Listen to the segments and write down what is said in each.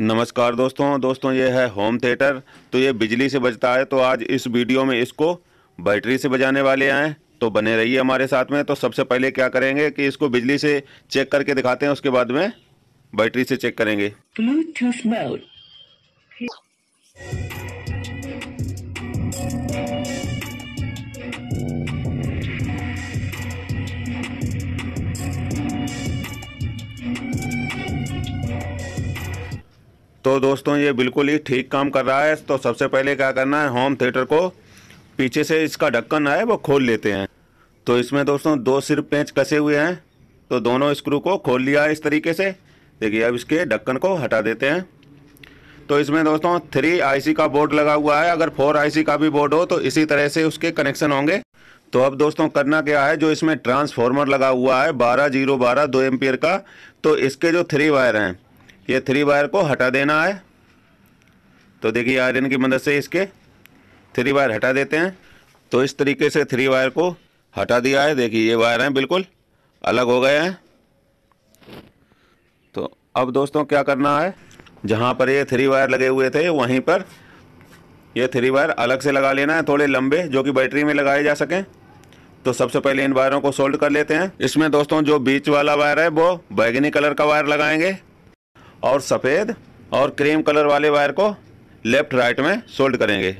नमस्कार दोस्तों दोस्तों ये है होम थिएटर तो ये बिजली से बजता है तो आज इस वीडियो में इसको बैटरी से बजाने वाले हैं तो बने रहिए हमारे साथ में तो सबसे पहले क्या करेंगे कि इसको बिजली से चेक करके दिखाते हैं उसके बाद में बैटरी से चेक करेंगे ब्लूटूथ मोड तो दोस्तों ये बिल्कुल ही ठीक काम कर रहा है तो सबसे पहले क्या करना है होम थिएटर को पीछे से इसका ढक्कन है वो खोल लेते हैं तो इसमें दोस्तों दो सिर पेंच कसे हुए हैं तो दोनों स्क्रू को खोल लिया है इस तरीके से देखिए अब इसके ढक्कन को हटा देते हैं तो इसमें दोस्तों थ्री आईसी का बोर्ड लगा हुआ है अगर फोर आईसी का भी बोर्ड हो तो इसी तरह से उसके कनेक्शन होंगे तो अब दोस्तों करना क्या है जो इसमें ट्रांसफार्मर लगा हुआ है बारह जीरो बारह दो एम्पियर का तो इसके जो थ्री वायर हैं ये थ्री वायर को हटा देना है तो देखिए आयरन की मदद से इसके थ्री वायर हटा देते हैं तो इस तरीके से थ्री वायर को हटा दिया है देखिए ये वायर हैं बिल्कुल अलग हो गए हैं तो अब दोस्तों क्या करना है जहाँ पर ये थ्री वायर लगे हुए थे वहीं पर ये थ्री वायर अलग से लगा लेना है थोड़े लंबे जो कि बैटरी में लगाए जा सकें तो सबसे पहले इन वायरों को सोल्ड कर लेते हैं इसमें दोस्तों जो बीच वाला वायर है वो बैगनी कलर का वायर लगाएंगे और सफ़ेद और क्रीम कलर वाले वायर को लेफ्ट राइट में सोल्ड करेंगे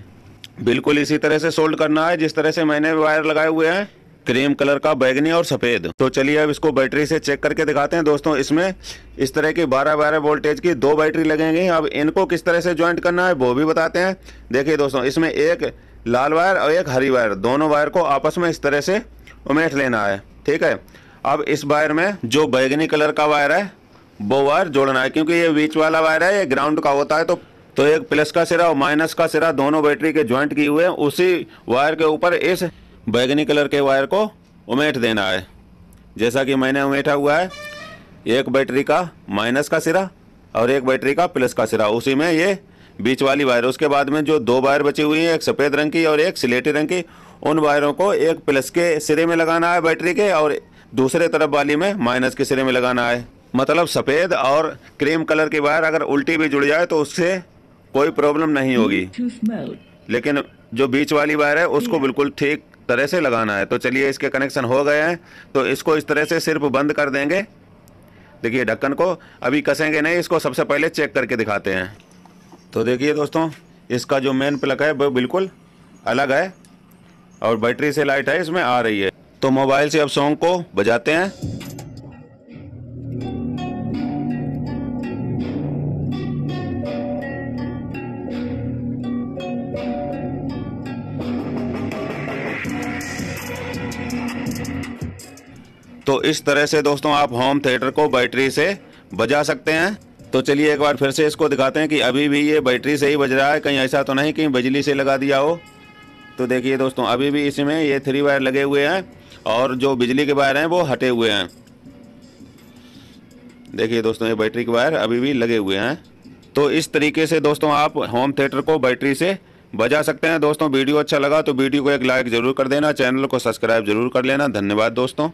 बिल्कुल इसी तरह से सोल्ड करना है जिस तरह से मैंने वायर लगाए हुए हैं क्रीम कलर का बैगनी और सफ़ेद तो चलिए अब इसको बैटरी से चेक करके दिखाते हैं दोस्तों इसमें इस तरह की 12 बारह वोल्टेज की दो बैटरी लगेंगी अब इनको किस तरह से ज्वाइंट करना है वो भी बताते हैं देखिए दोस्तों इसमें एक लाल वायर और एक हरी वायर दोनों वायर को आपस में इस तरह से उमेट लेना है ठीक है अब इस वायर में जो बैगनी कलर का वायर है वो वायर जोड़ना है क्योंकि ये बीच वाला वायर है ये ग्राउंड का होता है तो तो एक प्लस का सिरा और माइनस का सिरा दोनों बैटरी के ज्वाइंट किए हुए हैं उसी वायर के ऊपर इस बैगनी कलर के वायर को उमेट देना है जैसा कि मैंने उमेटा हुआ है एक बैटरी का माइनस का सिरा और एक बैटरी का प्लस का सिरा उसी में ये बीच वाली वायर उसके बाद में जो दो वायर बची हुई हैं एक सफ़ेद रंग की और एक सिलेटी रंग की उन वायरों को एक प्लस के सिरे में लगाना है बैटरी के और दूसरे तरफ वाली में माइनस के सिरे में लगाना है मतलब सफ़ेद और क्रीम कलर की वायर अगर उल्टी भी जुड़ जाए तो उससे कोई प्रॉब्लम नहीं होगी लेकिन जो बीच वाली वायर है उसको बिल्कुल ठीक तरह से लगाना है तो चलिए इसके कनेक्शन हो गए हैं तो इसको इस तरह से सिर्फ बंद कर देंगे देखिए ढक्कन को अभी कसेंगे नहीं इसको सबसे पहले चेक करके दिखाते हैं तो देखिए दोस्तों इसका जो मेन प्लग है वो बिल्कुल अलग है और बैटरी से लाइट है इसमें आ रही है तो मोबाइल से अब सॉन्ग को बजाते हैं तो इस तरह से दोस्तों आप होम थिएटर को बैटरी से बजा सकते हैं तो चलिए एक बार फिर से इसको दिखाते हैं कि अभी भी ये बैटरी से ही बज रहा है कहीं ऐसा तो नहीं कहीं बिजली से लगा दिया हो तो देखिए दोस्तों अभी भी इसमें ये थ्री वायर लगे हुए हैं और जो बिजली के वायर हैं वो हटे हुए हैं देखिए दोस्तों ये बैटरी के वायर अभी भी लगे हुए हैं तो इस तरीके से दोस्तों आप होम थिएटर को बैटरी से बजा सकते हैं दोस्तों वीडियो अच्छा लगा तो वीडियो को एक लाइक ज़रूर कर देना चैनल को सब्सक्राइब जरूर कर लेना धन्यवाद दोस्तों